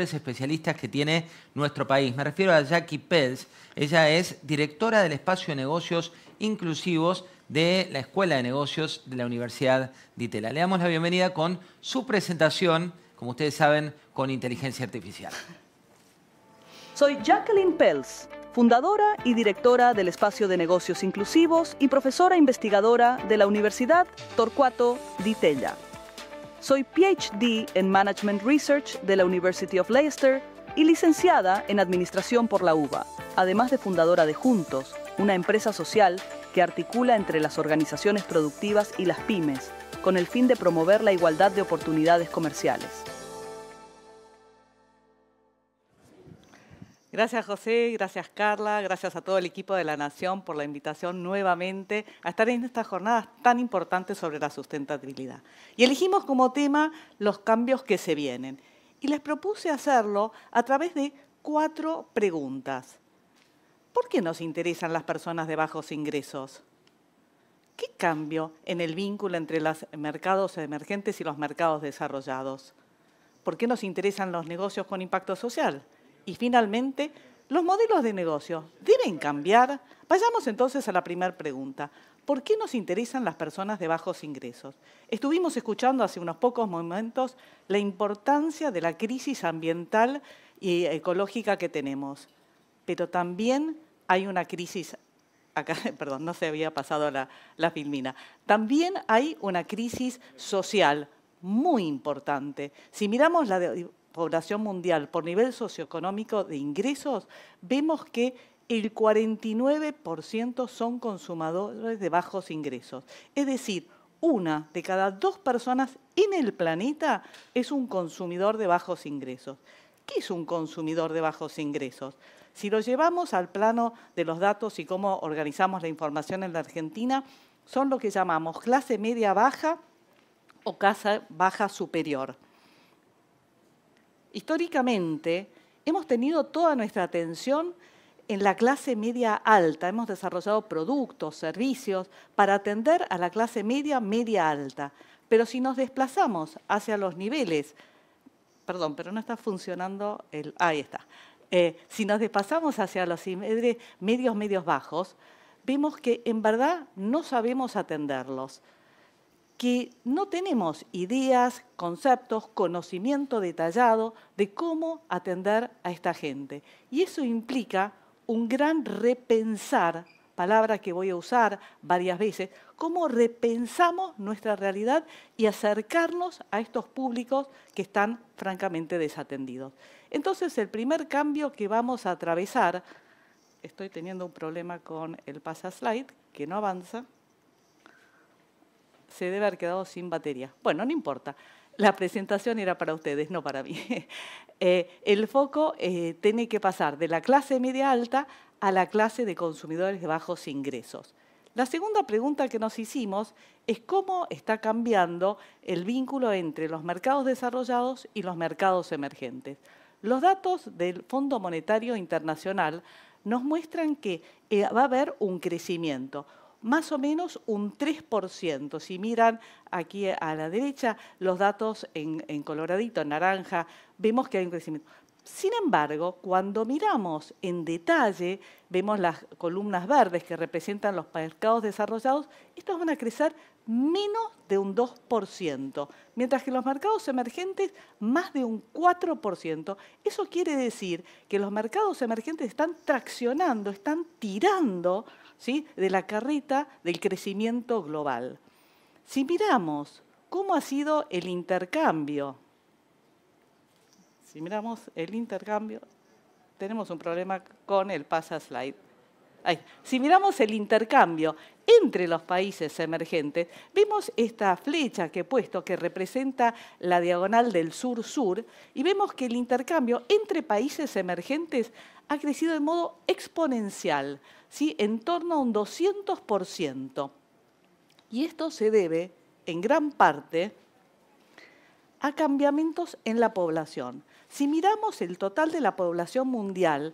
especialistas que tiene nuestro país. Me refiero a Jackie Pelz, Ella es directora del espacio de negocios inclusivos de la Escuela de Negocios de la Universidad de Le damos la bienvenida con su presentación, como ustedes saben, con inteligencia artificial. Soy Jacqueline Pels, fundadora y directora del Espacio de Negocios Inclusivos y profesora investigadora de la Universidad Torcuato Ditella. Soy PhD en Management Research de la University of Leicester y licenciada en Administración por la UBA, además de fundadora de Juntos, una empresa social que articula entre las organizaciones productivas y las pymes, con el fin de promover la igualdad de oportunidades comerciales. Gracias José, gracias Carla, gracias a todo el equipo de La Nación por la invitación nuevamente a estar en estas jornadas tan importantes sobre la sustentabilidad. Y elegimos como tema los cambios que se vienen. Y les propuse hacerlo a través de cuatro preguntas. ¿Por qué nos interesan las personas de bajos ingresos? ¿Qué cambio en el vínculo entre los mercados emergentes y los mercados desarrollados? ¿Por qué nos interesan los negocios con impacto social? Y finalmente, los modelos de negocio deben cambiar. Vayamos entonces a la primera pregunta. ¿Por qué nos interesan las personas de bajos ingresos? Estuvimos escuchando hace unos pocos momentos la importancia de la crisis ambiental y ecológica que tenemos, pero también hay una crisis, acá, perdón, no se había pasado la, la filmina, también hay una crisis social muy importante. Si miramos la de, población mundial por nivel socioeconómico de ingresos, vemos que el 49% son consumadores de bajos ingresos. Es decir, una de cada dos personas en el planeta es un consumidor de bajos ingresos. ¿Qué es un consumidor de bajos ingresos? Si lo llevamos al plano de los datos y cómo organizamos la información en la Argentina, son lo que llamamos clase media baja o casa baja superior históricamente hemos tenido toda nuestra atención en la clase media alta. Hemos desarrollado productos, servicios para atender a la clase media, media alta. Pero si nos desplazamos hacia los niveles, perdón, pero no está funcionando el... Ahí está. Eh, si nos desplazamos hacia los medios, medios bajos, vemos que en verdad no sabemos atenderlos que no tenemos ideas, conceptos, conocimiento detallado de cómo atender a esta gente. Y eso implica un gran repensar, palabra que voy a usar varias veces, cómo repensamos nuestra realidad y acercarnos a estos públicos que están francamente desatendidos. Entonces, el primer cambio que vamos a atravesar, estoy teniendo un problema con el pasa slide, que no avanza se debe haber quedado sin batería. Bueno, no importa. La presentación era para ustedes, no para mí. Eh, el foco eh, tiene que pasar de la clase media alta a la clase de consumidores de bajos ingresos. La segunda pregunta que nos hicimos es cómo está cambiando el vínculo entre los mercados desarrollados y los mercados emergentes. Los datos del Fondo Monetario Internacional nos muestran que eh, va a haber un crecimiento, más o menos un 3%. Si miran aquí a la derecha los datos en, coloradito, en naranja, vemos que hay un crecimiento. Sin embargo, cuando miramos en detalle, vemos las columnas verdes que representan los mercados desarrollados, estos van a crecer menos de un 2%, mientras que los mercados emergentes más de un 4%. Eso quiere decir que los mercados emergentes están traccionando, están tirando de la carreta del crecimiento global. Si miramos cómo ha sido el intercambio, si miramos el intercambio, tenemos un problema con el pasa slide. Si miramos el intercambio entre los países emergentes, vemos esta flecha que he puesto que representa la diagonal del sur-sur y vemos que el intercambio entre países emergentes ha crecido de modo exponencial. ¿sí? en torno a un 200%. Y esto se debe, en gran parte, a cambiamientos en la población. Si miramos el total de la población mundial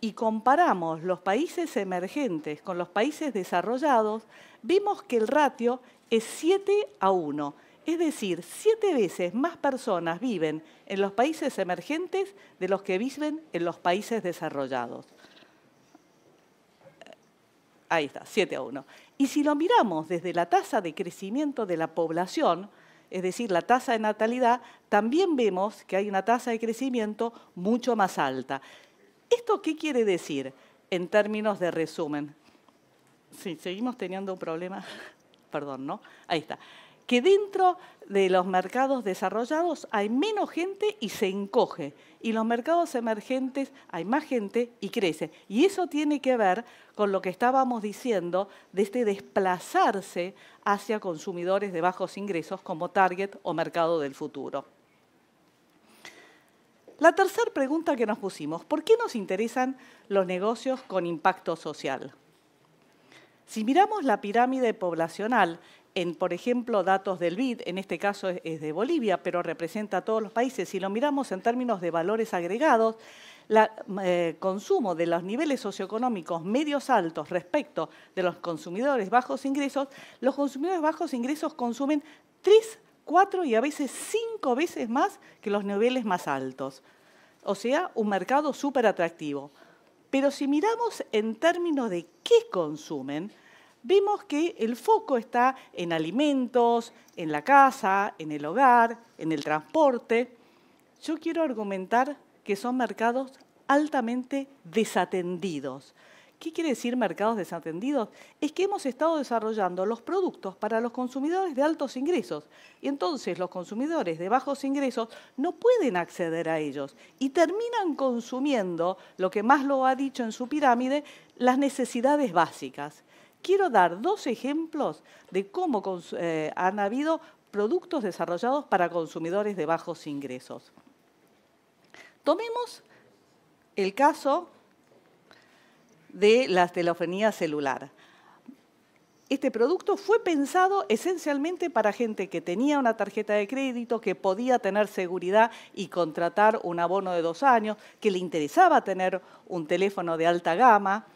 y comparamos los países emergentes con los países desarrollados, vimos que el ratio es 7 a 1. Es decir, siete veces más personas viven en los países emergentes de los que viven en los países desarrollados. Ahí está, 7 a 1. Y si lo miramos desde la tasa de crecimiento de la población, es decir, la tasa de natalidad, también vemos que hay una tasa de crecimiento mucho más alta. ¿Esto qué quiere decir en términos de resumen? si seguimos teniendo un problema. Perdón, ¿no? Ahí está que dentro de los mercados desarrollados hay menos gente y se encoge. Y los mercados emergentes hay más gente y crece. Y eso tiene que ver con lo que estábamos diciendo de este desplazarse hacia consumidores de bajos ingresos como target o mercado del futuro. La tercera pregunta que nos pusimos, ¿por qué nos interesan los negocios con impacto social? Si miramos la pirámide poblacional, en, por ejemplo, datos del BID, en este caso es de Bolivia, pero representa a todos los países, si lo miramos en términos de valores agregados, el eh, consumo de los niveles socioeconómicos medios altos respecto de los consumidores bajos ingresos, los consumidores bajos ingresos consumen tres, cuatro y a veces cinco veces más que los niveles más altos. O sea, un mercado súper atractivo. Pero si miramos en términos de qué consumen, vemos que el foco está en alimentos, en la casa, en el hogar, en el transporte. Yo quiero argumentar que son mercados altamente desatendidos. ¿Qué quiere decir mercados desatendidos? Es que hemos estado desarrollando los productos para los consumidores de altos ingresos y entonces los consumidores de bajos ingresos no pueden acceder a ellos y terminan consumiendo, lo que más lo ha dicho en su pirámide, las necesidades básicas. Quiero dar dos ejemplos de cómo eh, han habido productos desarrollados para consumidores de bajos ingresos. Tomemos el caso de la telefonía celular. Este producto fue pensado esencialmente para gente que tenía una tarjeta de crédito, que podía tener seguridad y contratar un abono de dos años, que le interesaba tener un teléfono de alta gama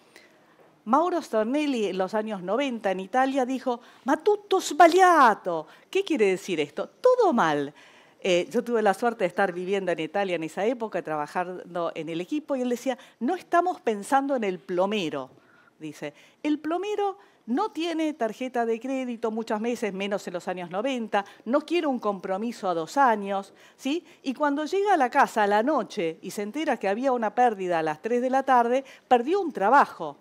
Mauro Stornelli en los años 90 en Italia dijo, ma tutto sbagliato. ¿Qué quiere decir esto? Todo mal. Eh, yo tuve la suerte de estar viviendo en Italia en esa época, trabajando en el equipo, y él decía, no estamos pensando en el plomero, dice. El plomero no tiene tarjeta de crédito muchas veces, menos en los años 90, no quiere un compromiso a dos años, ¿sí? Y cuando llega a la casa a la noche y se entera que había una pérdida a las 3 de la tarde, perdió un trabajo.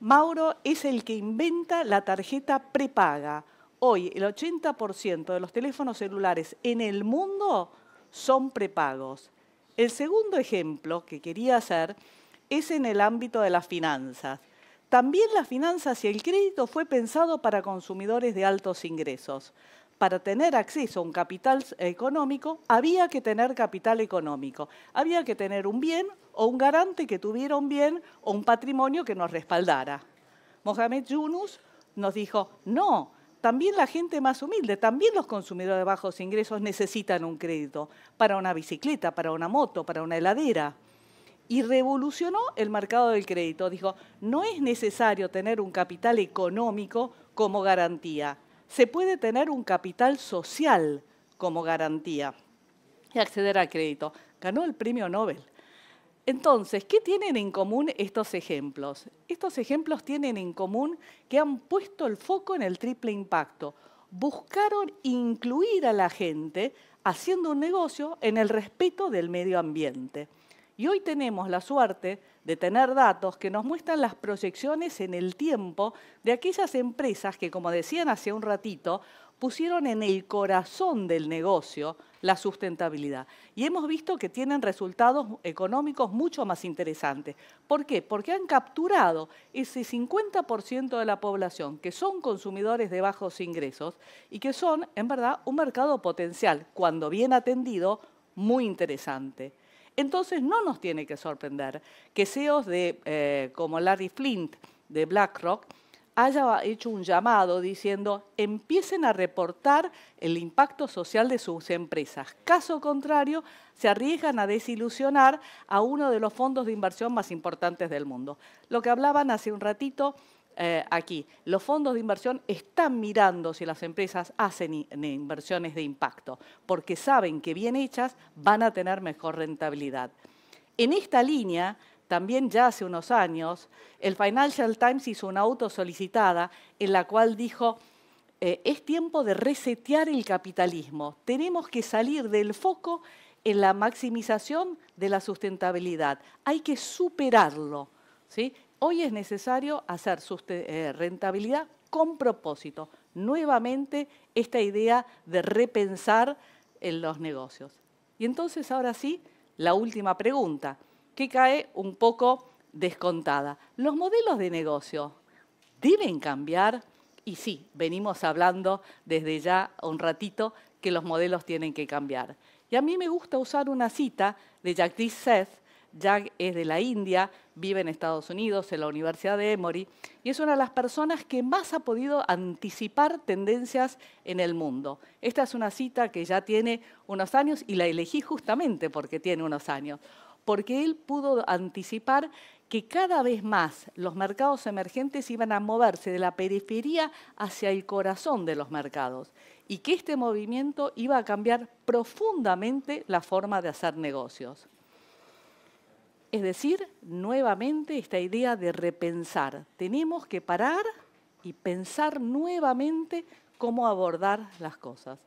Mauro es el que inventa la tarjeta prepaga. Hoy el 80% de los teléfonos celulares en el mundo son prepagos. El segundo ejemplo que quería hacer es en el ámbito de las finanzas. También las finanzas y el crédito fue pensado para consumidores de altos ingresos para tener acceso a un capital económico, había que tener capital económico. Había que tener un bien o un garante que tuviera un bien o un patrimonio que nos respaldara. Mohamed Yunus nos dijo, no, también la gente más humilde, también los consumidores de bajos ingresos necesitan un crédito para una bicicleta, para una moto, para una heladera. Y revolucionó el mercado del crédito. Dijo, no es necesario tener un capital económico como garantía se puede tener un capital social como garantía y acceder a crédito. Ganó el premio Nobel. Entonces, ¿qué tienen en común estos ejemplos? Estos ejemplos tienen en común que han puesto el foco en el triple impacto. Buscaron incluir a la gente haciendo un negocio en el respeto del medio ambiente. Y hoy tenemos la suerte de tener datos que nos muestran las proyecciones en el tiempo de aquellas empresas que, como decían hace un ratito, pusieron en el corazón del negocio la sustentabilidad. Y hemos visto que tienen resultados económicos mucho más interesantes. ¿Por qué? Porque han capturado ese 50% de la población que son consumidores de bajos ingresos y que son, en verdad, un mercado potencial, cuando bien atendido, muy interesante. Entonces no nos tiene que sorprender que CEOs de, eh, como Larry Flint de BlackRock haya hecho un llamado diciendo empiecen a reportar el impacto social de sus empresas. Caso contrario, se arriesgan a desilusionar a uno de los fondos de inversión más importantes del mundo. Lo que hablaban hace un ratito eh, aquí. Los fondos de inversión están mirando si las empresas hacen inversiones de impacto, porque saben que bien hechas van a tener mejor rentabilidad. En esta línea, también ya hace unos años, el Financial Times hizo una solicitada en la cual dijo, eh, es tiempo de resetear el capitalismo, tenemos que salir del foco en la maximización de la sustentabilidad, hay que superarlo. ¿sí? Hoy es necesario hacer eh, rentabilidad con propósito. Nuevamente esta idea de repensar en eh, los negocios. Y entonces ahora sí, la última pregunta, que cae un poco descontada. Los modelos de negocio deben cambiar y sí, venimos hablando desde ya un ratito que los modelos tienen que cambiar. Y a mí me gusta usar una cita de Jacques Seth, Jack es de la India, vive en Estados Unidos, en la Universidad de Emory, y es una de las personas que más ha podido anticipar tendencias en el mundo. Esta es una cita que ya tiene unos años y la elegí justamente porque tiene unos años, porque él pudo anticipar que cada vez más los mercados emergentes iban a moverse de la periferia hacia el corazón de los mercados y que este movimiento iba a cambiar profundamente la forma de hacer negocios. Es decir, nuevamente esta idea de repensar. Tenemos que parar y pensar nuevamente cómo abordar las cosas.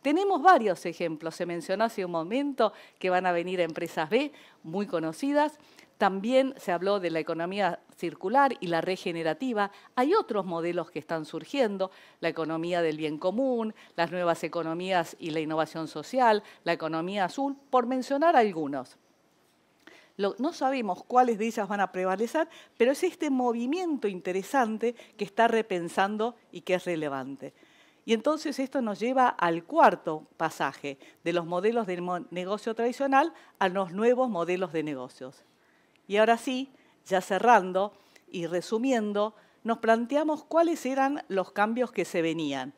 Tenemos varios ejemplos, se mencionó hace un momento que van a venir empresas B muy conocidas, también se habló de la economía circular y la regenerativa. Hay otros modelos que están surgiendo, la economía del bien común, las nuevas economías y la innovación social, la economía azul, por mencionar algunos no sabemos cuáles de ellas van a prevalecer, pero es este movimiento interesante que está repensando y que es relevante. Y entonces esto nos lleva al cuarto pasaje, de los modelos de negocio tradicional a los nuevos modelos de negocios. Y ahora sí, ya cerrando y resumiendo, nos planteamos cuáles eran los cambios que se venían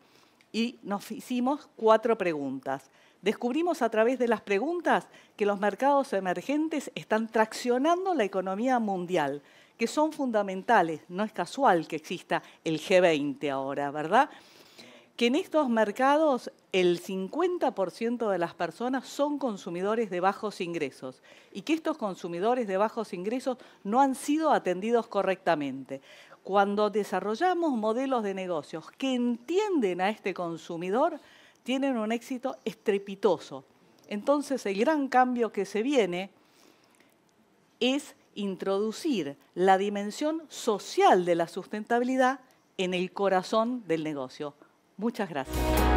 y nos hicimos cuatro preguntas descubrimos a través de las preguntas que los mercados emergentes están traccionando la economía mundial, que son fundamentales, no es casual que exista el G20 ahora, ¿verdad? Que en estos mercados el 50% de las personas son consumidores de bajos ingresos y que estos consumidores de bajos ingresos no han sido atendidos correctamente. Cuando desarrollamos modelos de negocios que entienden a este consumidor, tienen un éxito estrepitoso. Entonces el gran cambio que se viene es introducir la dimensión social de la sustentabilidad en el corazón del negocio. Muchas gracias.